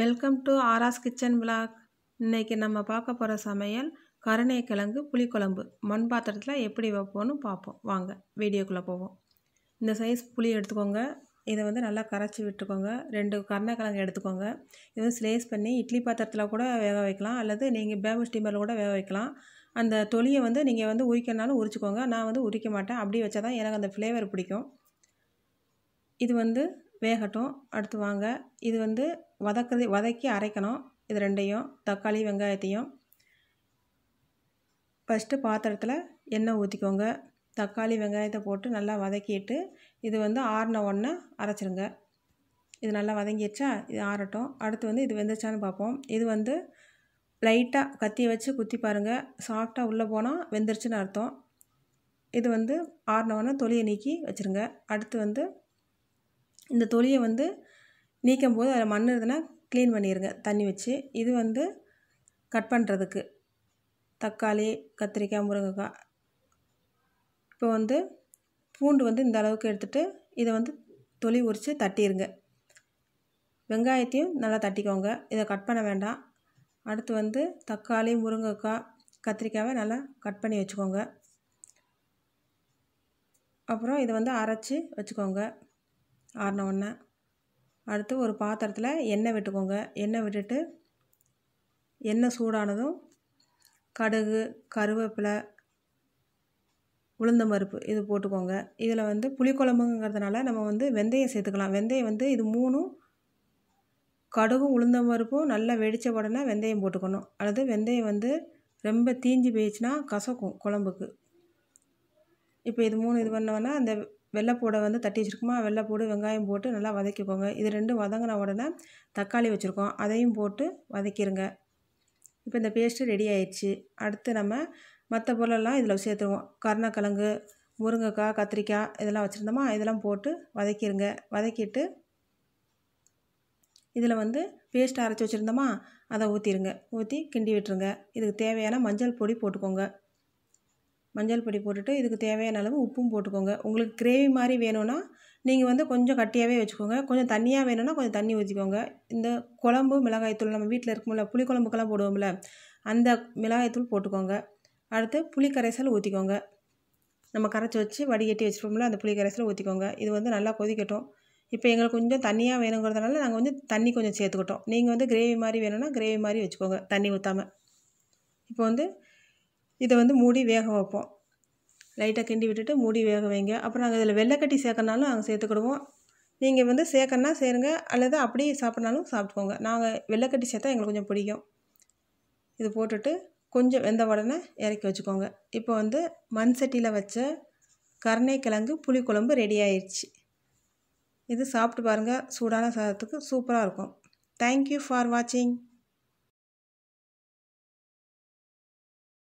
welcome to Aara's kitchen vlog இன்றைக்கி நம்ம பார்க்க போகிற சமையல் கருணை கிழங்கு புளிக்குழம்பு மண் பாத்திரத்தில் எப்படி வைப்போன்னு பார்ப்போம் வாங்க வீடியோக்குள்ளே போவோம் இந்த சைஸ் புளி எடுத்துக்கோங்க இதை வந்து நல்லா கரைச்சி விட்டுக்கோங்க ரெண்டு கருணை கிழங்கு எடுத்துக்கோங்க இதை ஸ்லேஸ் பண்ணி இட்லி பாத்திரத்தில் கூட வேக வைக்கலாம் அல்லது நீங்கள் பேபு ஸ்டீமரில் கூட வேக வைக்கலாம் அந்த தொலியை வந்து நீங்கள் வந்து உரிக்கனாலும் உரிச்சிக்கோங்க நான் வந்து உரிக்க மாட்டேன் அப்படி வச்சால் தான் எனக்கு அந்த ஃப்ளேவர் பிடிக்கும் இது வந்து வேகட்டும் அடுத்து வாங்க இது வந்து வதக்கிறது வதக்கி அரைக்கணும் இது ரெண்டையும் தக்காளி வெங்காயத்தையும் ஃபஸ்ட்டு பாத்திரத்தில் எண்ணெய் ஊற்றிக்கோங்க தக்காளி வெங்காயத்தை போட்டு நல்லா வதக்கிட்டு இது வந்து ஆறின ஒன்று அரைச்சிருங்க இது நல்லா வதங்கிடுச்சா இது ஆறட்டும் அடுத்து வந்து இது வெந்துச்சான்னு பார்ப்போம் இது வந்து லைட்டாக கத்தியை வச்சு குத்தி பாருங்கள் சாஃப்டாக உள்ளே போனால் வெந்துருச்சுன்னு அர்த்தம் இது வந்து ஆறின ஒன்று தொலியை நீக்கி வச்சுருங்க அடுத்து வந்து இந்த தொலியை வந்து நீக்கும் போது அதில் மண் இருந்ததுன்னா க்ளீன் பண்ணிடுங்க தண்ணி வச்சு இது வந்து கட் பண்ணுறதுக்கு தக்காளி கத்திரிக்காய் முருங்கைக்காய் இப்போ வந்து பூண்டு வந்து இந்த அளவுக்கு எடுத்துகிட்டு இதை வந்து தொலி உரித்து தட்டிடுங்க வெங்காயத்தையும் நல்லா தட்டிக்கோங்க இதை கட் பண்ண வேண்டாம் அடுத்து வந்து தக்காளி முருங்கைக்காய் கத்திரிக்காவை நல்லா கட் பண்ணி வச்சுக்கோங்க அப்புறம் இதை வந்து அரைச்சி வச்சுக்கோங்க ஆறினவொன்னே அடுத்து ஒரு பாத்திரத்தில் எண்ணெய் விட்டுக்கோங்க எண்ணெய் விட்டுட்டு எண்ணெய் சூடானதும் கடுகு கருவேப்பிலை உளுந்த பருப்பு இது போட்டுக்கோங்க இதில் வந்து புளிக்குழம்புங்கிறதுனால நம்ம வந்து வெந்தயம் சேர்த்துக்கலாம் வெந்தயம் வந்து இது மூணும் கடுகும் உளுந்த பருப்பும் நல்லா வெடித்த உடனே வெந்தயம் போட்டுக்கணும் அல்லது வெந்தயம் வந்து ரொம்ப தீஞ்சு போயிடுச்சுன்னா கசக்கும் குழம்புக்கு இப்போ இது மூணு இது பண்ணோன்னா அந்த வெள்ளைப்பூடை வந்து தட்டி வச்சுருக்கோமா வெள்ளைப்பூடு வெங்காயம் போட்டு நல்லா வதக்கிக்கோங்க இது ரெண்டும் வதங்கின உடனே தக்காளி வச்சுருக்கோம் அதையும் போட்டு வதக்கிடுங்க இப்போ இந்த பேஸ்ட்டு ரெடி ஆயிடுச்சு அடுத்து நம்ம மற்ற பொருளெல்லாம் இதில் சேர்த்துருவோம் கருணக்கிழங்கு முருங்கைக்காய் கத்திரிக்காய் இதெல்லாம் வச்சுருந்தோமா இதெல்லாம் போட்டு வதக்கிடுங்க வதக்கிட்டு இதில் வந்து பேஸ்ட் அரைச்சி வச்சுருந்தோமா அதை ஊற்றிடுங்க ஊற்றி கிண்டி விட்டுருங்க இதுக்கு தேவையான மஞ்சள் பொடி போட்டுக்கோங்க மஞ்சள் பொடி போட்டுட்டு இதுக்கு தேவையான அளவு உப்பும் போட்டுக்கோங்க உங்களுக்கு கிரேவி மாதிரி வேணும்னா நீங்கள் வந்து கொஞ்சம் கட்டியாகவே வச்சுக்கோங்க கொஞ்சம் தண்ணியாக வேணும்னா கொஞ்சம் தண்ணி ஊற்றிக்கோங்க இந்த குழம்பு மிளகாய்த்தூள் நம்ம வீட்டில் இருக்கும்ல புளி குழம்புக்கெல்லாம் போடுவோம்ல அந்த மிளகாய்த்தூள் போட்டுக்கோங்க அடுத்து புளி கரைசல் ஊற்றிக்கோங்க நம்ம கரைச்சி வச்சு வடிகட்டி வச்சுருப்போம்ல அந்த புளி கரைசல் ஊற்றிக்கோங்க இது வந்து நல்லா கொதிக்கட்டும் இப்போ எங்களுக்கு கொஞ்சம் தண்ணியாக வேணுங்கிறதுனால நாங்கள் வந்து தண்ணி கொஞ்சம் சேர்த்துக்கிட்டோம் நீங்கள் வந்து கிரேவி மாதிரி வேணும்னா கிரேவி மாதிரி வச்சுக்கோங்க தண்ணி ஊற்றாமல் இப்போ வந்து இதை வந்து மூடி வேக வைப்போம் லைட்டாக கிண்டி விட்டுட்டு மூடி வேக வைங்க அப்புறம் நாங்கள் இதில் வெள்ளைக்கட்டி சேர்க்கனாலும் நாங்கள் சேர்த்துக்கிடுவோம் நீங்கள் வந்து சேர்க்கணுன்னா சேருங்க அல்லது அப்படியே சாப்பிட்னாலும் சாப்பிட்டுக்கோங்க நாங்கள் வெள்ளைக்கட்டி சேர்த்தா எங்களுக்கு கொஞ்சம் பிடிக்கும் இது போட்டுட்டு கொஞ்சம் வெந்த உடனே இறக்கி வச்சுக்கோங்க இப்போ வந்து மண் சட்டியில் வச்ச கருணைக்கிழங்கு புளிக்குழம்பு ரெடி ஆயிடுச்சு இது சாப்பிட்டு பாருங்கள் சூடான சாதத்துக்கு சூப்பராக இருக்கும் தேங்க்யூ ஃபார் வாட்சிங்